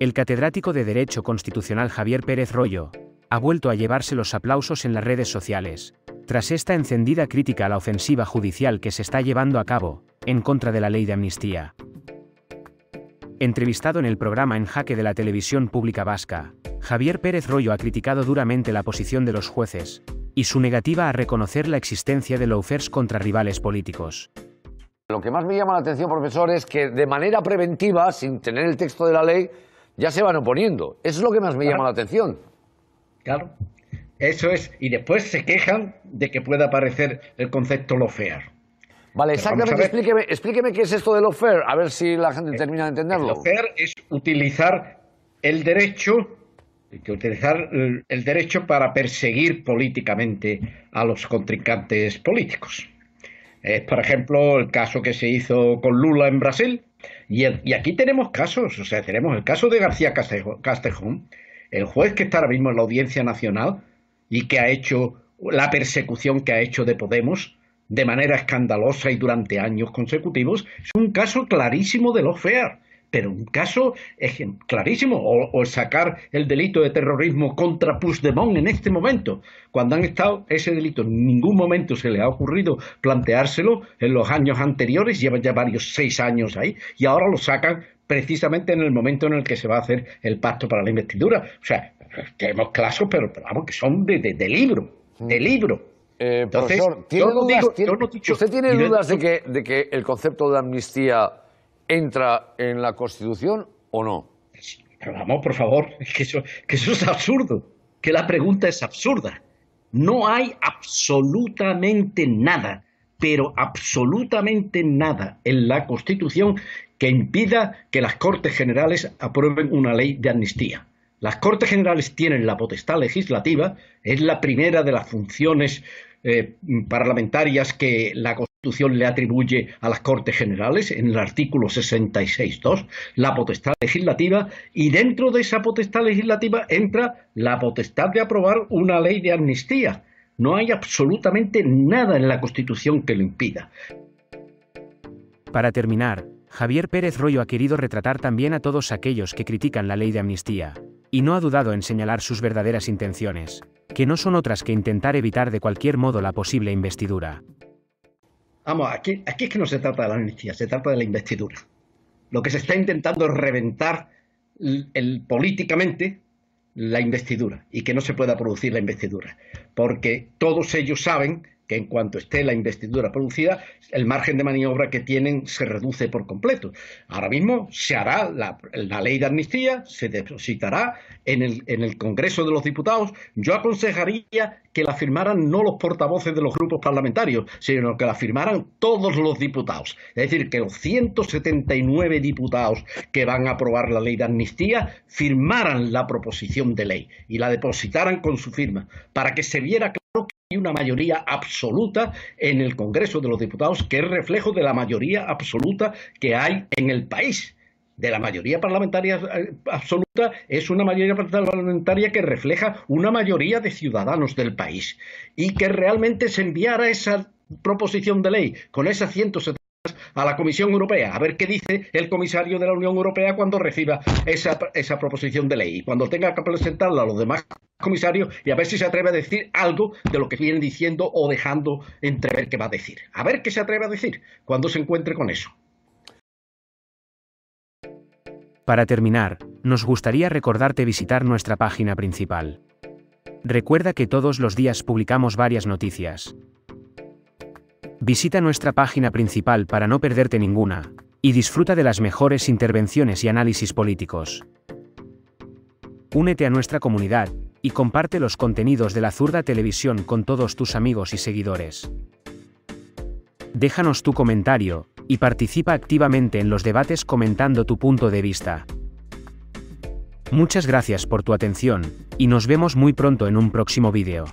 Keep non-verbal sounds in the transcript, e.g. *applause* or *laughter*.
El catedrático de Derecho Constitucional Javier Pérez Rollo ha vuelto a llevarse los aplausos en las redes sociales, tras esta encendida crítica a la ofensiva judicial que se está llevando a cabo, en contra de la ley de amnistía. Entrevistado en el programa En Jaque de la Televisión Pública Vasca, Javier Pérez Rollo ha criticado duramente la posición de los jueces, y su negativa a reconocer la existencia de loufers contra rivales políticos. Lo que más me llama la atención, profesor, es que de manera preventiva, sin tener el texto de la ley, ya se van oponiendo. Eso es lo que más me llama la atención. Claro, eso es. Y después se quejan de que pueda aparecer el concepto lo fair. Vale, exactamente, explíqueme, explíqueme, qué es esto de lo fair, a ver si la gente eh, termina de entenderlo. Lo fair es utilizar el derecho utilizar el derecho para perseguir políticamente a los contrincantes políticos. Es, por ejemplo, el caso que se hizo con Lula en Brasil. Y, aquí tenemos casos, o sea, tenemos el caso de García Castejón, el juez que está ahora mismo en la Audiencia Nacional y que ha hecho la persecución que ha hecho de Podemos de manera escandalosa y durante años consecutivos, es un caso clarísimo de los FEAR pero un caso es clarísimo, o, sacar el delito de terrorismo contra Puigdemont en este momento, cuando han estado ese delito, en ningún momento se le ha ocurrido planteárselo en los años anteriores, llevan ya varios seis años ahí, y ahora lo sacan precisamente en el momento en el que se va a hacer el pacto para la investidura. O sea, tenemos casos, pero, vamos, que son de, libro, de libro. Entonces, ¿tiene ¿usted tiene dudas que, de que el concepto de amnistía entra en la Constitución o no? Pero vamos, por favor, *laughs* que eso, que eso es absurdo, que la pregunta es absurda. No hay absolutamente nada, pero absolutamente nada en la Constitución que impida que las Cortes Generales aprueben una ley de amnistía. Las Cortes Generales tienen la potestad legislativa, es la primera de las funciones eh, parlamentarias que la Constitución le atribuye a las Cortes Generales en el artículo 66.2, la potestad legislativa, y dentro de esa potestad legislativa entra la potestad de aprobar una ley de amnistía. No hay absolutamente nada en la Constitución que lo impida. Para terminar, Javier Pérez Royo ha querido retratar también a todos aquellos que critican la ley de amnistía y no ha dudado en señalar sus verdaderas intenciones, que no son otras que intentar evitar de cualquier modo la posible investidura. Vamos, aquí, es que no se trata de la amnistía, se trata de la investidura. Lo que se está intentando es reventar políticamente la investidura y que no se pueda producir la investidura, porque todos ellos saben que en cuanto esté la investidura producida, el margen de maniobra que tienen se reduce por completo. Ahora mismo se hará la, ley de amnistía, se depositará en el, en el Congreso de los Diputados. Yo aconsejaría que la firmaran no los portavoces de los grupos parlamentarios, sino que la firmaran todos los diputados. Es decir, que los 179 diputados que van a aprobar la ley de amnistía firmaran la proposición de ley y la depositaran con su firma para que se viera que hay una mayoría absoluta en el Congreso de los Diputados que es reflejo de la mayoría absoluta que hay en el país. De la mayoría parlamentaria eh, absoluta es una mayoría parlamentaria que refleja una mayoría de ciudadanos del país y que realmente se enviara esa proposición de ley con esas 170 a la Comisión Europea, a ver qué dice el comisario de la Unión Europea cuando reciba esa, proposición de ley, Y cuando tenga que presentarla a los demás comisarios y a ver si se atreve a decir algo de lo que viene diciendo o dejando entrever qué va a decir. A ver qué se atreve a decir cuando se encuentre con eso. Para terminar, nos gustaría recordarte visitar nuestra página principal. Recuerda que todos los días publicamos varias noticias, Visita nuestra página principal para no perderte ninguna, y disfruta de las mejores intervenciones y análisis políticos. Únete a nuestra comunidad, y comparte los contenidos de la Zurda Televisión con todos tus amigos y seguidores. Déjanos tu comentario, y participa activamente en los debates comentando tu punto de vista. Muchas gracias por tu atención, y nos vemos muy pronto en un próximo vídeo.